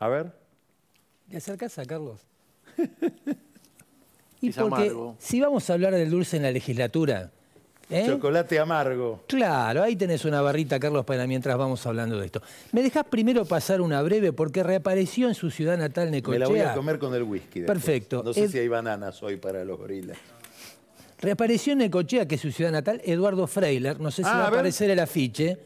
A ver. Te acercas a Carlos. y porque si vamos a hablar del dulce en la legislatura. ¿eh? Chocolate amargo. Claro, ahí tenés una barrita, Carlos, para mientras vamos hablando de esto. ¿Me dejás primero pasar una breve? Porque reapareció en su ciudad natal Necochea. Me la voy a comer con el whisky. Perfecto. No sé si hay bananas hoy para los gorilas. Reapareció en Necochea, que es su ciudad natal, Eduardo Freiler, no sé si ah, va a aparecer el afiche,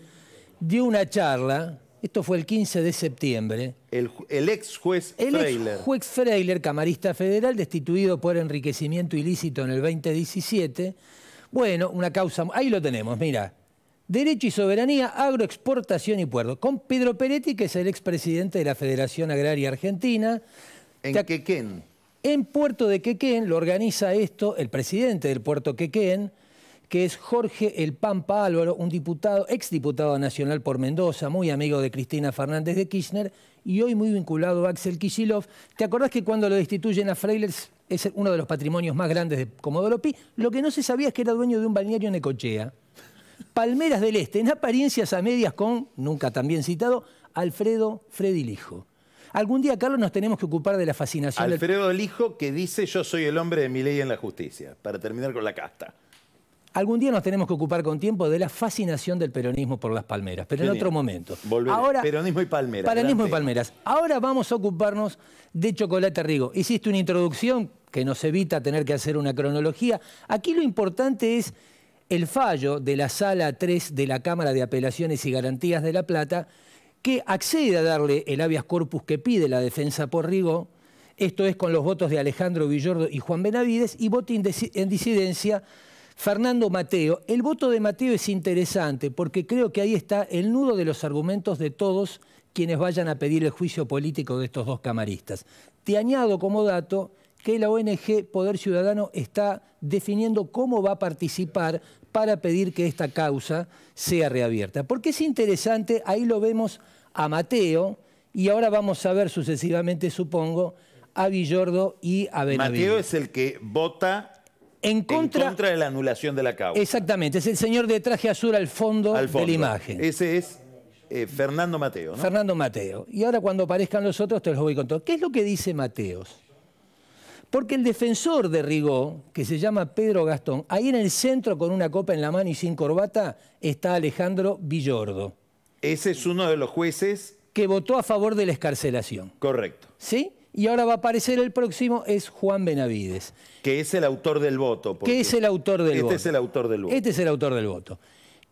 dio una charla esto fue el 15 de septiembre. El, ex juez Freiler. El juez Freiler, camarista federal, destituido por enriquecimiento ilícito en el 2017. Bueno, una causa... Ahí lo tenemos, mira. Derecho y soberanía, agroexportación y puerto. Con Pedro Peretti, que es el ex presidente de la Federación Agraria Argentina. En Quequén. En Puerto de Quequén lo organiza esto el presidente del Puerto Quequén, que es Jorge El Pampa Álvaro, un diputado, exdiputado nacional por Mendoza, muy amigo de Cristina Fernández de Kirchner y hoy muy vinculado a Axel Kicillof. ¿Te acordás que cuando lo destituyen a Freilers es uno de los patrimonios más grandes de Comodoro Pi? Lo que no se sabía es que era dueño de un balneario en Ecochea. Palmeras del Este, en apariencias a medias con, nunca tan bien citado, Alfredo Fredilijo. Algún día, Carlos, nos tenemos que ocupar de la fascinación. Alfredo Lijo que dice yo soy el hombre de mi ley en la justicia, para terminar con la casta. Algún día nos tenemos que ocupar con tiempo de la fascinación del peronismo por las palmeras, pero en otro momento. Ahora, peronismo y palmeras. Peronismo y palmeras. Ahora vamos a ocuparnos de Chocolate Rigo. Hiciste una introducción que nos evita tener que hacer una cronología. Aquí lo importante es el fallo de la Sala 3 de la Cámara de Apelaciones y Garantías de La Plata, que accede a darle el habeas corpus que pide la defensa por Rigo, esto es con los votos de Alejandro Villordo y Juan Benavides, y voto en disidencia Fernando Mateo. El voto de Mateo es interesante porque creo que ahí está el nudo de los argumentos de todos quienes vayan a pedir el juicio político de estos dos camaristas. Te añado como dato que la ONG Poder Ciudadano está definiendo cómo va a participar para pedir que esta causa sea reabierta. Porque es interesante, ahí lo vemos a Mateo y ahora vamos a ver sucesivamente, supongo, a Villordo y a Benavides. Mateo es el que vota en contra, de la anulación de la causa. Exactamente, es el señor de traje azul al fondo, de la imagen. Ese es eh, Fernando Mateo, Fernando Mateo. Y ahora cuando aparezcan los otros te los voy contando. ¿Qué es lo que dice Mateos? Porque el defensor de Rigó, que se llama Pedro Gastón, ahí en el centro con una copa en la mano y sin corbata, está Alejandro Villordo. Ese es uno de los jueces... Que votó a favor de la escarcelación. Correcto. ¿Sí? y ahora va a aparecer el próximo, es Juan Benavides. Que es el autor del voto. Que es el autor del voto. Este es el autor del voto. Este es el autor del voto.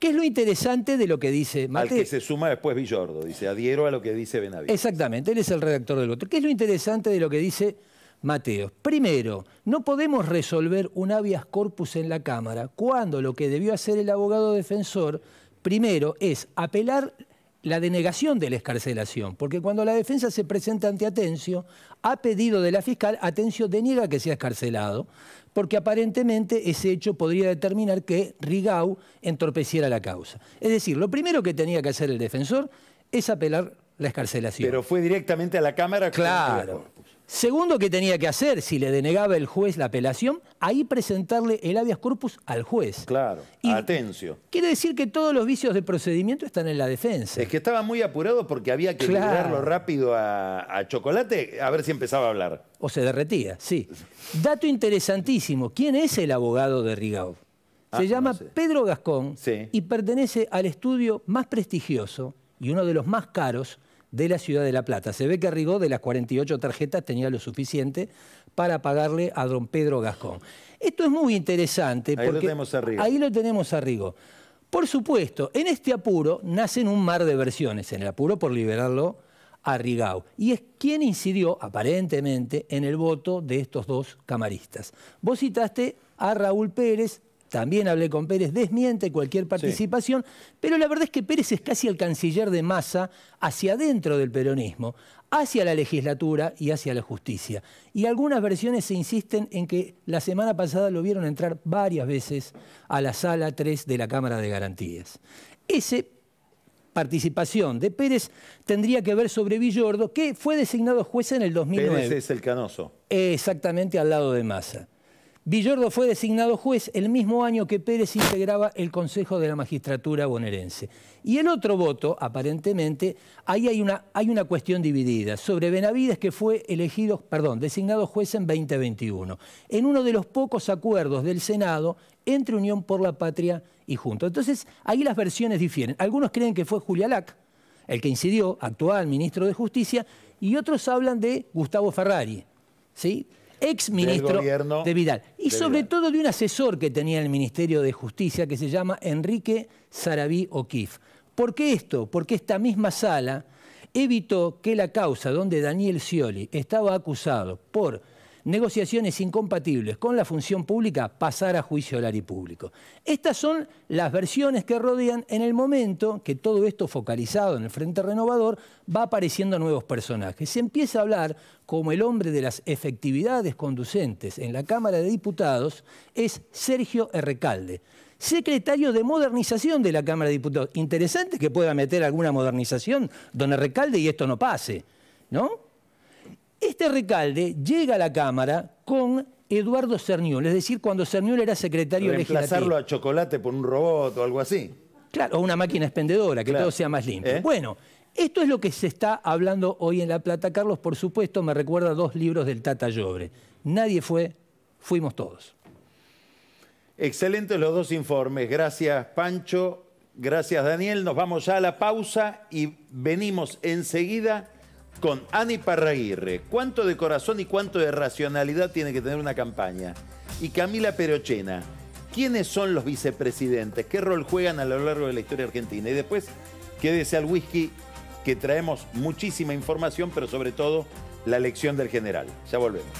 ¿Qué es lo interesante de lo que dice Mateo. Al que se suma después Villordo, dice, adhiero a lo que dice Benavides. Exactamente, él es el redactor del voto. ¿Qué es lo interesante de lo que dice Mateo. Primero, no podemos resolver un habeas corpus en la Cámara cuando lo que debió hacer el abogado defensor, primero, es apelar la denegación de la escarcelación, porque cuando la defensa se presenta ante Atencio, ha pedido de la fiscal, Atencio deniega que sea escarcelado, porque aparentemente ese hecho podría determinar que Rigau entorpeciera la causa. Es decir, lo primero que tenía que hacer el defensor es apelar la escarcelación. Pero fue directamente a la Cámara. Claro. Segundo, que tenía que hacer si le denegaba el juez la apelación? Ahí presentarle el habeas corpus al juez. Claro, y atencio. Quiere decir que todos los vicios de procedimiento están en la defensa. Es que estaba muy apurado porque había que rápido a, Chocolate a ver si empezaba a hablar. O se derretía, sí. Dato interesantísimo, ¿quién es el abogado de Rigaud? Ah, se llama Pedro Gascón y pertenece al estudio más prestigioso y uno de los más caros de la ciudad de La Plata. Se ve que Rigó de las 48 tarjetas tenía lo suficiente para pagarle a don Pedro Gascón. Esto es muy interesante ahí porque lo tenemos a ahí lo tenemos a Por supuesto, en este apuro nacen un mar de versiones, en el apuro por liberarlo a Rigau. Y es quien incidió, aparentemente, en el voto de estos dos camaristas. Vos citaste a Raúl Pérez, también hablé con Pérez, desmiente cualquier participación, pero la verdad es que Pérez es casi el canciller de masa hacia adentro del peronismo, hacia la legislatura y hacia la justicia. Y algunas versiones se insisten en que la semana pasada lo vieron entrar varias veces a la sala 3 de la Cámara de Garantías. Ese participación de Pérez tendría que ver sobre Villordo, que fue designado juez en el 2009. Pérez es el canoso. Exactamente al lado de Massa. Villordo fue designado juez el mismo año que Pérez integraba el Consejo de la Magistratura bonaerense. Y el otro voto, aparentemente, ahí hay una, hay una cuestión dividida sobre Benavides que fue elegido, perdón, designado juez en 2021, en uno de los pocos acuerdos del Senado entre Unión por la Patria y Junto. Entonces, ahí las versiones difieren. Algunos creen que fue Julia Lac, el que incidió, actual ministro de Justicia, y otros hablan de Gustavo Ferrari, ¿sí?, ex ministro de Vidal. Y sobre todo de un asesor que tenía el Ministerio de Justicia que se llama Enrique Sarabí O'Keefe. ¿Por qué esto? Porque esta misma sala evitó que la causa donde Daniel Scioli estaba acusado por negociaciones incompatibles con la función pública, pasar a juicio horario y público. Estas son las versiones que rodean en el momento que todo esto focalizado en el Frente Renovador va apareciendo nuevos personajes. Se empieza a hablar como el hombre de las efectividades conducentes en la Cámara de Diputados es Sergio Recalde, secretario de modernización de la Cámara de Diputados. Interesante que pueda meter alguna modernización, don Recalde, y esto no pase, ¿no? Este recalde llega a la Cámara con Eduardo Cerniol, es decir, cuando Cerniol era secretario Reemplazarlo legislativo. a chocolate por un robot o algo así. Claro, o una máquina expendedora, que todo sea más limpio. ¿Eh? Bueno, esto es lo que se está hablando hoy en La Plata. Carlos, por supuesto, me recuerda dos libros del Tata Llobre. Nadie fue, fuimos todos. Excelentes los dos informes. Gracias, Pancho. Gracias, Daniel. Nos vamos ya a la pausa y venimos enseguida con Ani Parraguirre. ¿Cuánto de corazón y cuánto de racionalidad tiene que tener una campaña? Y Camila Perochena. ¿Quiénes son los vicepresidentes? ¿Qué rol juegan a lo largo de la historia argentina? Y después, quédese al whisky, que traemos muchísima información, pero sobre todo la elección del general. Ya volvemos.